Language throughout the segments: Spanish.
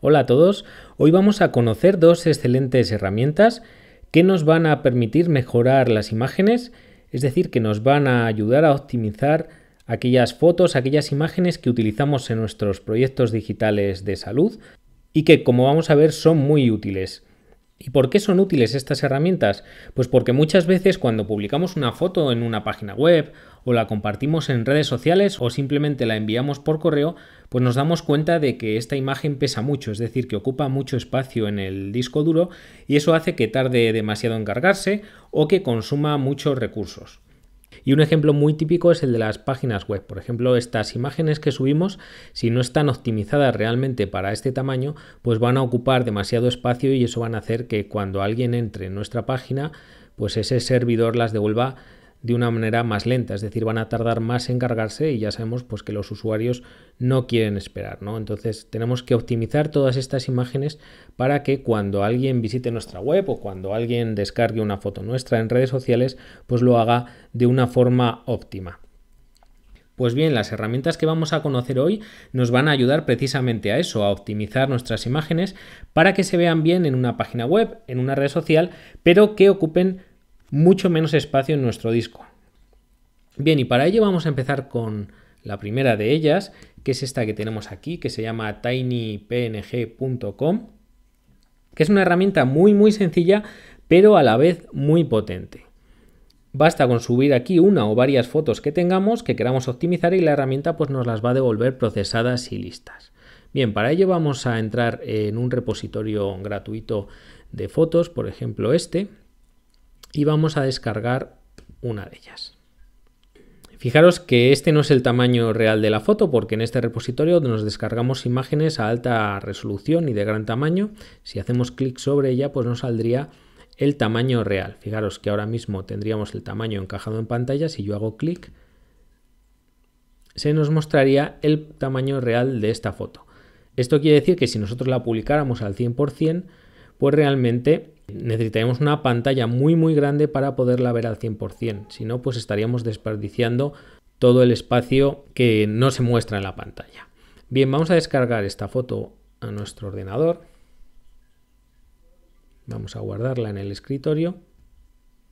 Hola a todos, hoy vamos a conocer dos excelentes herramientas que nos van a permitir mejorar las imágenes, es decir, que nos van a ayudar a optimizar aquellas fotos, aquellas imágenes que utilizamos en nuestros proyectos digitales de salud y que, como vamos a ver, son muy útiles. ¿Y por qué son útiles estas herramientas? Pues porque muchas veces cuando publicamos una foto en una página web o la compartimos en redes sociales o simplemente la enviamos por correo, pues nos damos cuenta de que esta imagen pesa mucho, es decir, que ocupa mucho espacio en el disco duro y eso hace que tarde demasiado en cargarse o que consuma muchos recursos. Y un ejemplo muy típico es el de las páginas web. Por ejemplo, estas imágenes que subimos, si no están optimizadas realmente para este tamaño, pues van a ocupar demasiado espacio y eso van a hacer que cuando alguien entre en nuestra página, pues ese servidor las devuelva de una manera más lenta, es decir, van a tardar más en cargarse y ya sabemos pues, que los usuarios no quieren esperar, ¿no? Entonces tenemos que optimizar todas estas imágenes para que cuando alguien visite nuestra web o cuando alguien descargue una foto nuestra en redes sociales, pues lo haga de una forma óptima. Pues bien, las herramientas que vamos a conocer hoy nos van a ayudar precisamente a eso, a optimizar nuestras imágenes para que se vean bien en una página web, en una red social, pero que ocupen mucho menos espacio en nuestro disco. Bien, y para ello vamos a empezar con la primera de ellas, que es esta que tenemos aquí, que se llama tinypng.com, que es una herramienta muy muy sencilla, pero a la vez muy potente. Basta con subir aquí una o varias fotos que tengamos que queramos optimizar y la herramienta pues nos las va a devolver procesadas y listas. Bien, para ello vamos a entrar en un repositorio gratuito de fotos, por ejemplo este, y vamos a descargar una de ellas. Fijaros que este no es el tamaño real de la foto porque en este repositorio nos descargamos imágenes a alta resolución y de gran tamaño. Si hacemos clic sobre ella pues nos saldría el tamaño real. Fijaros que ahora mismo tendríamos el tamaño encajado en pantalla. Si yo hago clic se nos mostraría el tamaño real de esta foto. Esto quiere decir que si nosotros la publicáramos al 100% pues realmente necesitaremos una pantalla muy muy grande para poderla ver al 100%, si no pues estaríamos desperdiciando todo el espacio que no se muestra en la pantalla. Bien, vamos a descargar esta foto a nuestro ordenador. Vamos a guardarla en el escritorio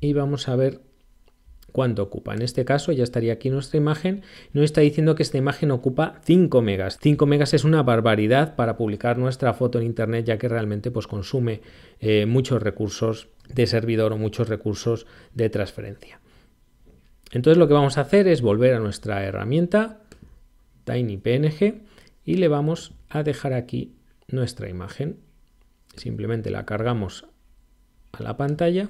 y vamos a ver cuánto ocupa. En este caso ya estaría aquí nuestra imagen. Nos está diciendo que esta imagen ocupa 5 megas. 5 megas es una barbaridad para publicar nuestra foto en internet ya que realmente pues, consume eh, muchos recursos de servidor o muchos recursos de transferencia. Entonces lo que vamos a hacer es volver a nuestra herramienta TinyPNG y le vamos a dejar aquí nuestra imagen. Simplemente la cargamos a la pantalla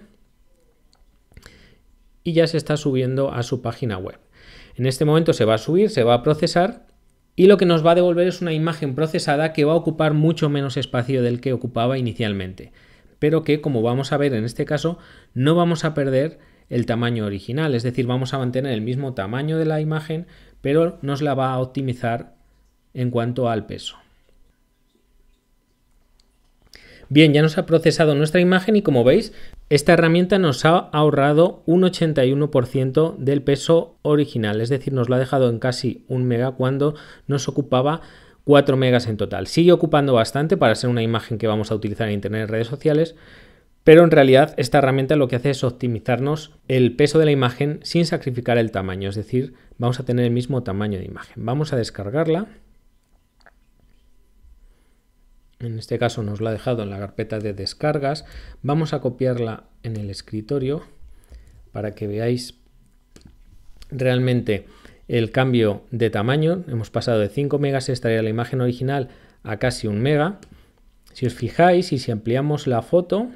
y ya se está subiendo a su página web. En este momento se va a subir, se va a procesar y lo que nos va a devolver es una imagen procesada que va a ocupar mucho menos espacio del que ocupaba inicialmente, pero que como vamos a ver en este caso no vamos a perder el tamaño original, es decir, vamos a mantener el mismo tamaño de la imagen, pero nos la va a optimizar en cuanto al peso. Bien, ya nos ha procesado nuestra imagen y como veis, esta herramienta nos ha ahorrado un 81% del peso original, es decir, nos lo ha dejado en casi un mega cuando nos ocupaba 4 megas en total. Sigue ocupando bastante para ser una imagen que vamos a utilizar en internet en redes sociales, pero en realidad esta herramienta lo que hace es optimizarnos el peso de la imagen sin sacrificar el tamaño, es decir, vamos a tener el mismo tamaño de imagen. Vamos a descargarla en este caso nos la ha dejado en la carpeta de descargas, vamos a copiarla en el escritorio para que veáis realmente el cambio de tamaño. Hemos pasado de 5 megas, esta era la imagen original, a casi un mega. Si os fijáis y si ampliamos la foto,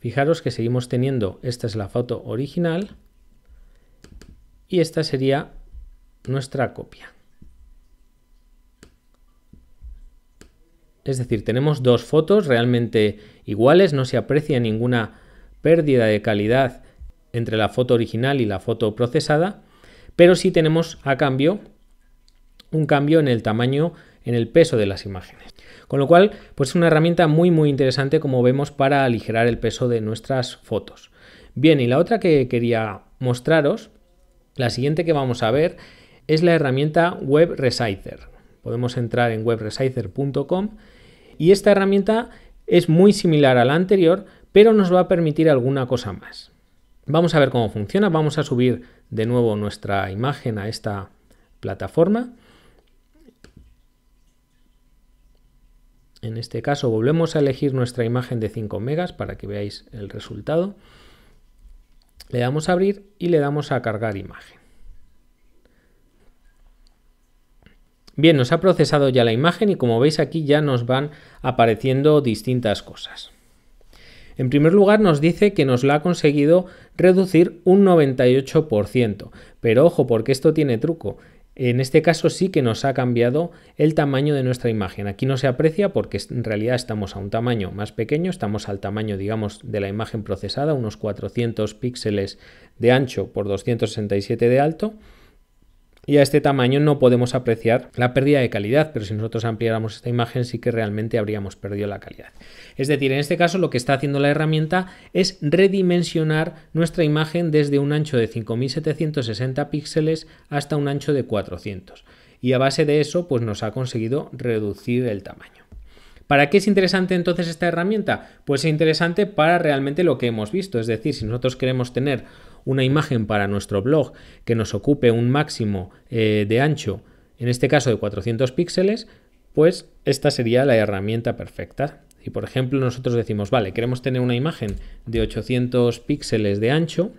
fijaros que seguimos teniendo, esta es la foto original y esta sería nuestra copia. Es decir, tenemos dos fotos realmente iguales, no se aprecia ninguna pérdida de calidad entre la foto original y la foto procesada, pero sí tenemos a cambio un cambio en el tamaño, en el peso de las imágenes. Con lo cual, pues es una herramienta muy muy interesante como vemos para aligerar el peso de nuestras fotos. Bien, y la otra que quería mostraros, la siguiente que vamos a ver es la herramienta Web Resizer. Podemos entrar en webresizer.com y esta herramienta es muy similar a la anterior, pero nos va a permitir alguna cosa más. Vamos a ver cómo funciona, vamos a subir de nuevo nuestra imagen a esta plataforma. En este caso volvemos a elegir nuestra imagen de 5 megas para que veáis el resultado. Le damos a abrir y le damos a cargar imagen. Bien, nos ha procesado ya la imagen y como veis aquí ya nos van apareciendo distintas cosas. En primer lugar nos dice que nos la ha conseguido reducir un 98%, pero ojo porque esto tiene truco. En este caso sí que nos ha cambiado el tamaño de nuestra imagen. Aquí no se aprecia porque en realidad estamos a un tamaño más pequeño, estamos al tamaño, digamos, de la imagen procesada, unos 400 píxeles de ancho por 267 de alto y a este tamaño no podemos apreciar la pérdida de calidad, pero si nosotros ampliáramos esta imagen sí que realmente habríamos perdido la calidad. Es decir, en este caso lo que está haciendo la herramienta es redimensionar nuestra imagen desde un ancho de 5760 píxeles hasta un ancho de 400 y a base de eso pues nos ha conseguido reducir el tamaño. ¿Para qué es interesante entonces esta herramienta? Pues es interesante para realmente lo que hemos visto, es decir, si nosotros queremos tener una imagen para nuestro blog que nos ocupe un máximo eh, de ancho, en este caso de 400 píxeles, pues esta sería la herramienta perfecta. y por ejemplo nosotros decimos, vale, queremos tener una imagen de 800 píxeles de ancho,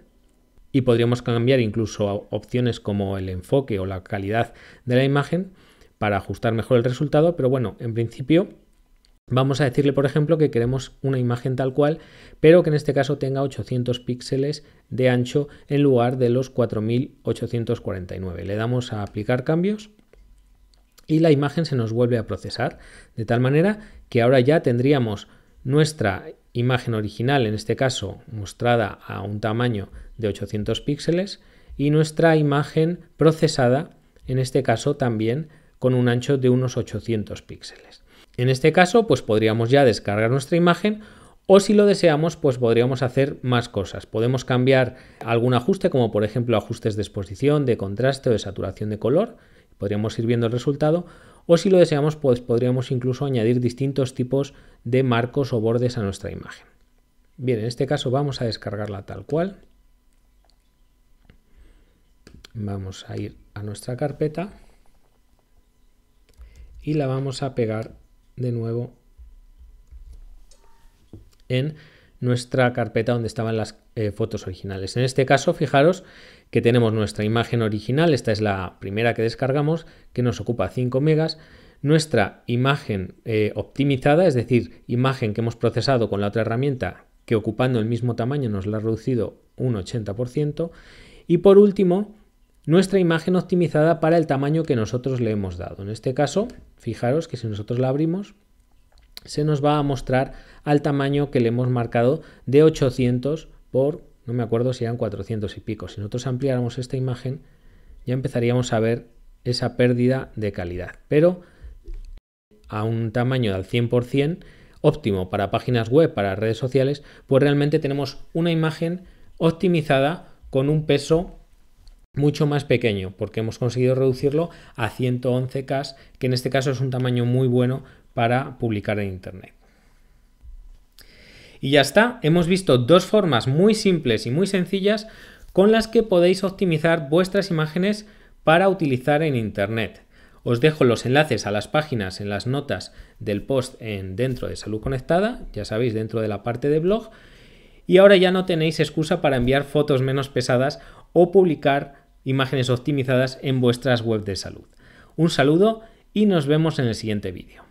y podríamos cambiar incluso opciones como el enfoque o la calidad de la imagen para ajustar mejor el resultado, pero bueno, en principio Vamos a decirle, por ejemplo, que queremos una imagen tal cual, pero que en este caso tenga 800 píxeles de ancho en lugar de los 4849. Le damos a aplicar cambios y la imagen se nos vuelve a procesar, de tal manera que ahora ya tendríamos nuestra imagen original, en este caso mostrada a un tamaño de 800 píxeles, y nuestra imagen procesada, en este caso también con un ancho de unos 800 píxeles. En este caso, pues podríamos ya descargar nuestra imagen o si lo deseamos, pues podríamos hacer más cosas. Podemos cambiar algún ajuste, como por ejemplo ajustes de exposición, de contraste o de saturación de color. Podríamos ir viendo el resultado. O si lo deseamos, pues podríamos incluso añadir distintos tipos de marcos o bordes a nuestra imagen. Bien, en este caso vamos a descargarla tal cual. Vamos a ir a nuestra carpeta y la vamos a pegar de nuevo en nuestra carpeta donde estaban las eh, fotos originales. En este caso, fijaros que tenemos nuestra imagen original, esta es la primera que descargamos, que nos ocupa 5 megas, nuestra imagen eh, optimizada, es decir, imagen que hemos procesado con la otra herramienta que ocupando el mismo tamaño nos la ha reducido un 80%, y por último, nuestra imagen optimizada para el tamaño que nosotros le hemos dado. En este caso, fijaros que si nosotros la abrimos, se nos va a mostrar al tamaño que le hemos marcado de 800 por, no me acuerdo si eran 400 y pico. Si nosotros ampliáramos esta imagen, ya empezaríamos a ver esa pérdida de calidad. Pero a un tamaño del 100%, óptimo para páginas web, para redes sociales, pues realmente tenemos una imagen optimizada con un peso mucho más pequeño, porque hemos conseguido reducirlo a 111K, que en este caso es un tamaño muy bueno para publicar en Internet. Y ya está, hemos visto dos formas muy simples y muy sencillas con las que podéis optimizar vuestras imágenes para utilizar en Internet. Os dejo los enlaces a las páginas en las notas del post en dentro de Salud Conectada, ya sabéis, dentro de la parte de blog. Y ahora ya no tenéis excusa para enviar fotos menos pesadas o publicar imágenes optimizadas en vuestras webs de salud. Un saludo y nos vemos en el siguiente vídeo.